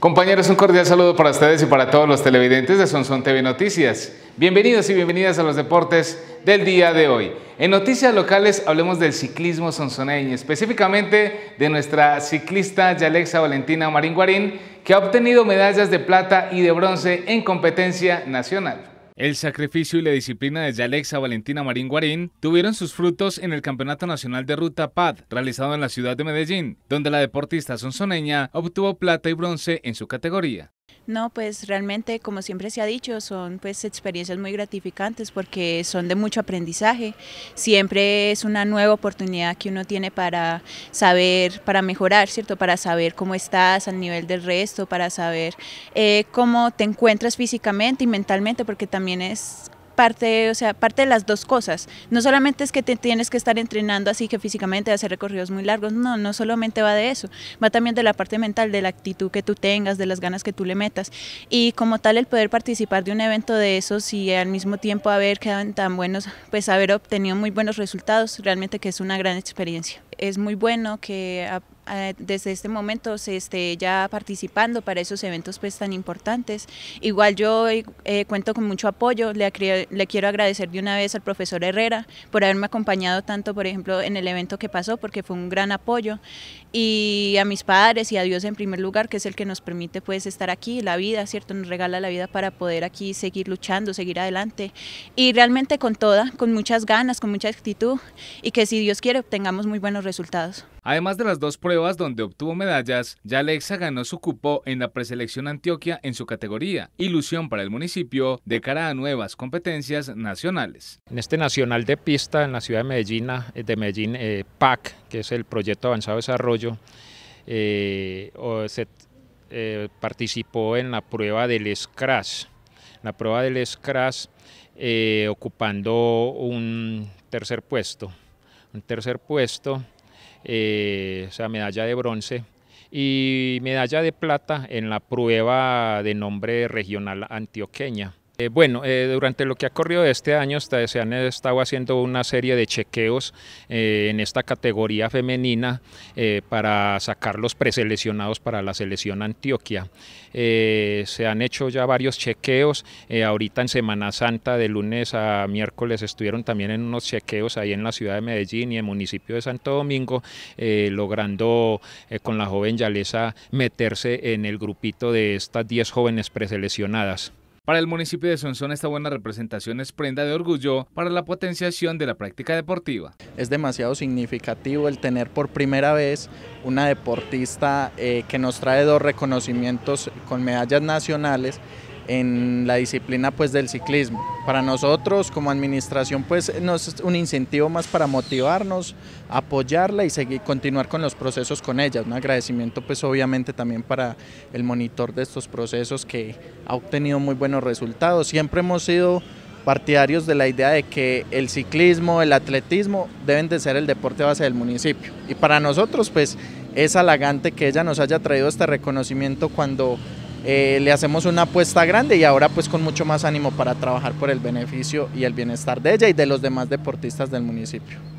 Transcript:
Compañeros, un cordial saludo para ustedes y para todos los televidentes de Sonson TV Noticias. Bienvenidos y bienvenidas a los deportes del día de hoy. En noticias locales hablemos del ciclismo sonsoneño, específicamente de nuestra ciclista Yalexa Valentina Marín Guarín, que ha obtenido medallas de plata y de bronce en competencia nacional. El sacrificio y la disciplina de Yalexa Valentina Marín Guarín tuvieron sus frutos en el Campeonato Nacional de Ruta PAD realizado en la ciudad de Medellín, donde la deportista sonsoneña obtuvo plata y bronce en su categoría. No, pues realmente, como siempre se ha dicho, son pues experiencias muy gratificantes porque son de mucho aprendizaje. Siempre es una nueva oportunidad que uno tiene para saber, para mejorar, ¿cierto? Para saber cómo estás al nivel del resto, para saber eh, cómo te encuentras físicamente y mentalmente, porque también es parte, o sea, parte de las dos cosas. No solamente es que te tienes que estar entrenando así que físicamente hacer recorridos muy largos, no, no solamente va de eso, va también de la parte mental, de la actitud que tú tengas, de las ganas que tú le metas. Y como tal el poder participar de un evento de esos y al mismo tiempo haber quedado tan buenos, pues haber obtenido muy buenos resultados, realmente que es una gran experiencia es muy bueno que desde este momento se esté ya participando para esos eventos pues tan importantes. Igual yo eh, eh, cuento con mucho apoyo, le, le, quiero agradecer de una vez al profesor Herrera por haberme acompañado tanto, por ejemplo, en el evento que pasó, porque fue un gran apoyo, y a mis padres y a Dios en primer lugar, que es el que nos permite pues estar aquí, la vida, ¿cierto? Nos regala la vida para poder aquí seguir luchando, seguir adelante, y realmente con toda, con muchas ganas, con mucha actitud, y que si Dios quiere obtengamos muy buenos resultados resultados. Además de las dos pruebas donde obtuvo medallas, ya Alexa ganó su cupo en la preselección Antioquia en su categoría, ilusión para el municipio de cara a nuevas competencias nacionales. En este nacional de pista en la ciudad de Medellín, ah, de Medellín eh, PAC, que es el Proyecto Avanzado de Desarrollo, eh, eh, participó en la prueba del Scratch. La prueba del Scratch ocupando un tercer puesto. Un tercer puesto eh, o sea, medalla de bronce y medalla de plata en la prueba de nombre regional antioqueña. Eh, bueno, eh, durante lo que ha corrido este año se han estado haciendo una serie de chequeos eh, en esta categoría femenina para sacar los preseleccionados para la selección Antioquia. se han hecho ya varios chequeos, ahorita en Semana Santa de lunes a miércoles estuvieron también en unos chequeos ahí en la ciudad de Medellín y en el municipio de Santo Domingo, logrando con la joven Yalesa meterse en el grupito de estas 10 jóvenes preseleccionadas. Para el municipio de Sonsón esta buena representación es prenda de orgullo para la potenciación de la práctica deportiva. Es demasiado significativo el tener por primera vez una deportista eh, que nos trae dos reconocimientos con medallas nacionales en la disciplina pues del ciclismo. Para nosotros como administración pues nos es un incentivo más para motivarnos, apoyarla y seguir continuar con los procesos con ella. Un agradecimiento pues obviamente también para el monitor de estos procesos que ha obtenido muy buenos resultados. Siempre hemos sido partidarios de la idea de que el ciclismo, el atletismo deben de ser el deporte base del municipio. Y para nosotros pues es halagante que ella nos haya traído este reconocimiento cuando eh, le hacemos una apuesta grande y ahora pues con mucho más ánimo para trabajar por el beneficio y el bienestar de ella y de los demás deportistas del municipio.